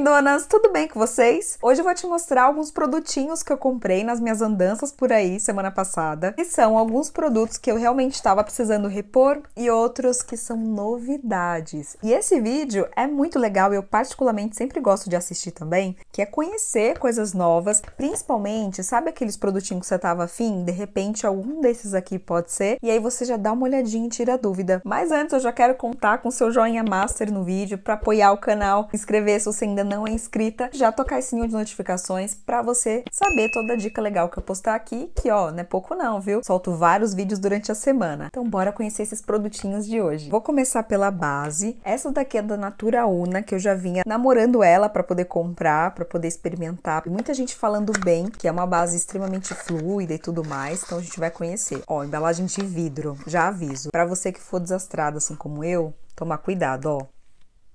lindonas! Tudo bem com vocês? Hoje eu vou te mostrar alguns produtinhos que eu comprei nas minhas andanças por aí semana passada. E são alguns produtos que eu realmente estava precisando repor e outros que são novidades. E esse vídeo é muito legal e eu particularmente sempre gosto de assistir também, que é conhecer coisas novas, principalmente, sabe aqueles produtinhos que você estava afim? De repente algum desses aqui pode ser, e aí você já dá uma olhadinha e tira a dúvida. Mas antes eu já quero contar com seu joinha master no vídeo para apoiar o canal, inscrever se você ainda não não é inscrita, já tocar o sininho de notificações para você saber toda a dica legal que eu postar aqui, que ó, não é pouco não, viu? Solto vários vídeos durante a semana. Então bora conhecer esses produtinhos de hoje. Vou começar pela base. Essa daqui é da Natura Una, que eu já vinha namorando ela para poder comprar, para poder experimentar. E muita gente falando bem, que é uma base extremamente fluida e tudo mais, então a gente vai conhecer. Ó, embalagem de vidro, já aviso. Para você que for desastrado assim como eu, tomar cuidado, ó.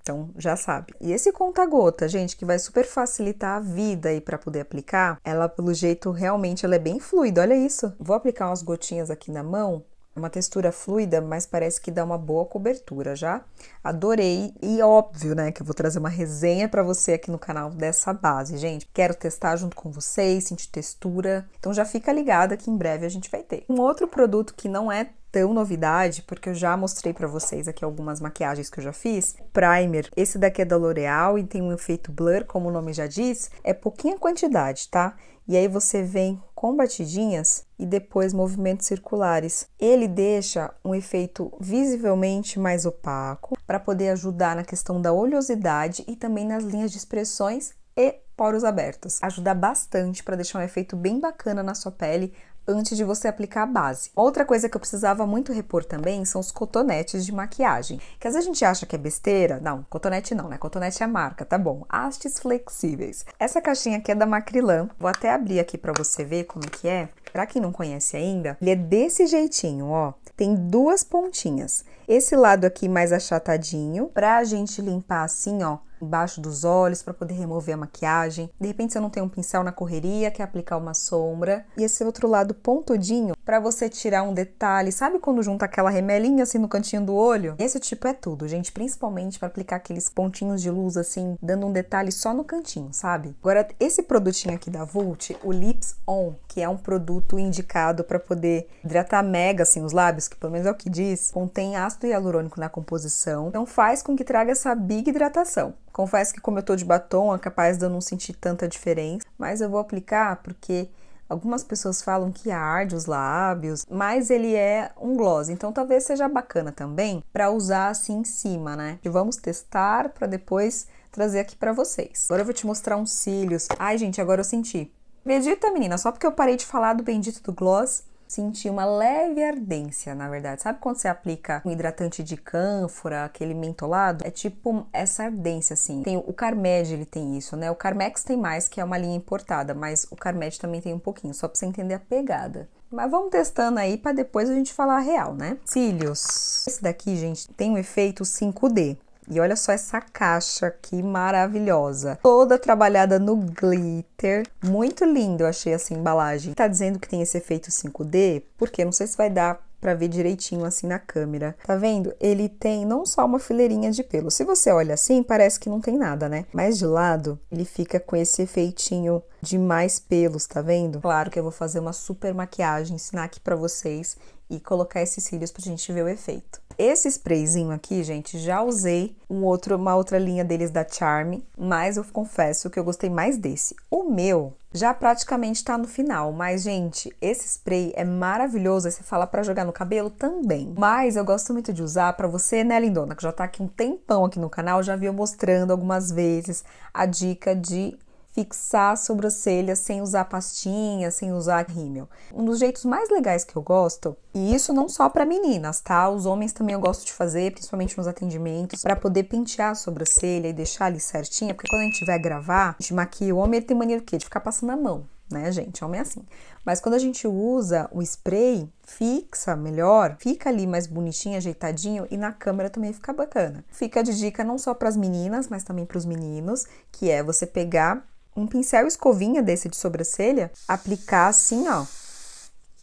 Então já sabe. E esse conta-gota, gente, que vai super facilitar a vida aí para poder aplicar, ela pelo jeito realmente ela é bem fluida, olha isso. Vou aplicar umas gotinhas aqui na mão. Uma textura fluida, mas parece que dá uma boa cobertura já. Adorei e óbvio, né, que eu vou trazer uma resenha para você aqui no canal dessa base, gente. Quero testar junto com vocês, sentir textura. Então já fica ligada que em breve a gente vai ter. Um outro produto que não é tão novidade, porque eu já mostrei para vocês aqui algumas maquiagens que eu já fiz. Primer, esse daqui é da L'Oreal e tem um efeito blur, como o nome já diz, é pouquinha quantidade, tá? E aí você vem com batidinhas e depois movimentos circulares. Ele deixa um efeito visivelmente mais opaco para poder ajudar na questão da oleosidade e também nas linhas de expressões e poros abertos. Ajuda bastante para deixar um efeito bem bacana na sua pele, antes de você aplicar a base. Outra coisa que eu precisava muito repor também são os cotonetes de maquiagem, que às vezes a gente acha que é besteira. Não, cotonete não, né? Cotonete é marca, tá bom. Hastes flexíveis. Essa caixinha aqui é da Macrilan. Vou até abrir aqui para você ver como é que é. Para quem não conhece ainda, ele é desse jeitinho, ó. Tem duas pontinhas. Esse lado aqui mais achatadinho, pra gente limpar assim, ó, embaixo dos olhos para poder remover a maquiagem. De repente você não tem um pincel na correria, quer aplicar uma sombra. E esse outro lado pontudinho para você tirar um detalhe. Sabe quando junta aquela remelinha assim no cantinho do olho? Esse tipo é tudo, gente, principalmente para aplicar aqueles pontinhos de luz assim, dando um detalhe só no cantinho, sabe? Agora esse produtinho aqui da Vult, o Lips On, que é um produto indicado para poder hidratar mega assim os lábios, que pelo menos é o que diz, contém ácido hialurônico na composição. Então faz com que traga essa big hidratação. Confesso que como eu tô de batom, é capaz de eu não sentir tanta diferença, mas eu vou aplicar porque algumas pessoas falam que arde os lábios, mas ele é um gloss, então talvez seja bacana também para usar assim em cima, né? E vamos testar para depois trazer aqui para vocês. Agora eu vou te mostrar uns cílios. Ai, gente, agora eu senti. Medita, menina, só porque eu parei de falar do bendito do gloss, senti uma leve ardência, na verdade. Sabe quando você aplica um hidratante de cânfora, aquele mentolado? É tipo essa ardência, assim. Tem o Carmed, ele tem isso, né? O Carmex tem mais, que é uma linha importada, mas o Carmed também tem um pouquinho, só pra você entender a pegada. Mas vamos testando aí para depois a gente falar a real, né? Cílios. Esse daqui, gente, tem um efeito 5D. E olha só essa caixa aqui maravilhosa. Toda trabalhada no glitter. Muito lindo, eu achei essa embalagem. Tá dizendo que tem esse efeito 5D? Porque não sei se vai dar para ver direitinho assim na câmera. Tá vendo? Ele tem não só uma fileirinha de pelo. Se você olha assim, parece que não tem nada, né? Mas de lado, ele fica com esse efeitinho de mais pelos, tá vendo? Claro que eu vou fazer uma super maquiagem, ensinar aqui para vocês e colocar esses cílios pra gente ver o efeito. Esse sprayzinho aqui, gente, já usei um outro, uma outra linha deles da Charme, mas eu confesso que eu gostei mais desse. O meu já praticamente tá no final, mas gente, esse spray é maravilhoso, você fala para jogar no cabelo também. Mas eu gosto muito de usar para você, né, lindona, que já tá aqui um tempão aqui no canal, já viu mostrando algumas vezes a dica de fixar a sobrancelha sem usar pastinha, sem usar rímel. Um dos jeitos mais legais que eu gosto, e isso não só para meninas, tá? Os homens também eu gosto de fazer, principalmente nos atendimentos, para poder pentear a sobrancelha e deixar ali certinha, porque quando a gente vai gravar, a gente maquia o homem, ele tem mania do quê? De ficar passando a mão né, gente? Homem é assim. Mas quando a gente usa o spray, fixa melhor, fica ali mais bonitinho, ajeitadinho e na câmera também fica bacana. Fica de dica não só para as meninas, mas também para os meninos, que é você pegar um pincel escovinha desse de sobrancelha, aplicar assim, ó.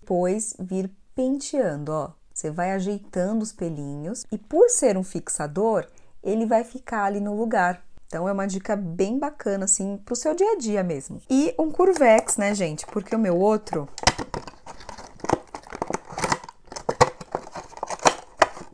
Depois vir penteando, ó. Você vai ajeitando os pelinhos e por ser um fixador, ele vai ficar ali no lugar. Então é uma dica bem bacana assim pro seu dia a dia mesmo. E um curvex, né, gente? Porque o meu outro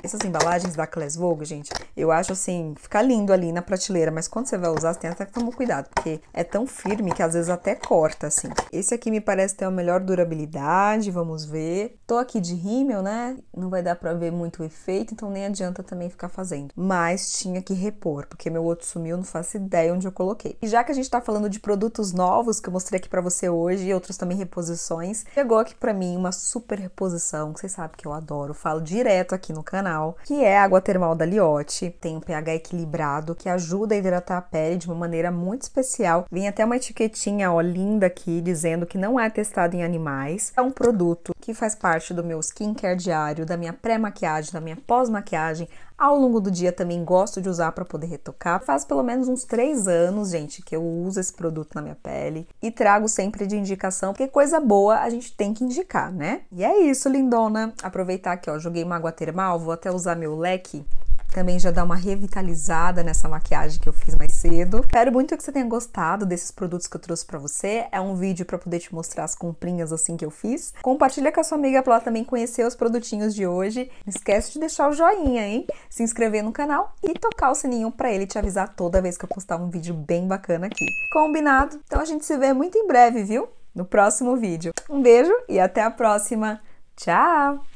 essas embalagens da Class Vogue, gente, eu acho assim, fica lindo ali na prateleira, mas quando você vai usar, você tem até que tomar cuidado, porque é tão firme que às vezes até corta, assim. Esse aqui me parece ter a melhor durabilidade, vamos ver. Tô aqui de rímel, né? Não vai dar pra ver muito o efeito, então nem adianta também ficar fazendo. Mas tinha que repor, porque meu outro sumiu, não faço ideia onde eu coloquei. E já que a gente tá falando de produtos novos que eu mostrei aqui pra você hoje, e outros também reposições, chegou aqui pra mim uma super reposição, que vocês sabem que eu adoro, falo direto aqui no canal, que é a água termal da Liotte tem um pH equilibrado, que ajuda a hidratar a pele de uma maneira muito especial. Vem até uma etiquetinha, ó, linda aqui, dizendo que não é testado em animais. É um produto que faz parte do meu skincare diário, da minha pré-maquiagem, da minha pós-maquiagem, ao longo do dia também gosto de usar para poder retocar. Faz pelo menos uns três anos, gente, que eu uso esse produto na minha pele e trago sempre de indicação, porque coisa boa a gente tem que indicar, né? E é isso, lindona. Aproveitar aqui ó, joguei uma água termal, vou até usar meu leque também já dá uma revitalizada nessa maquiagem que eu fiz mais cedo. Espero muito que você tenha gostado desses produtos que eu trouxe pra você. É um vídeo pra poder te mostrar as comprinhas assim que eu fiz. Compartilha com a sua amiga pra ela também conhecer os produtinhos de hoje. Não esquece de deixar o joinha, hein? Se inscrever no canal e tocar o sininho pra ele te avisar toda vez que eu postar um vídeo bem bacana aqui. Combinado? Então a gente se vê muito em breve, viu? No próximo vídeo. Um beijo e até a próxima. Tchau!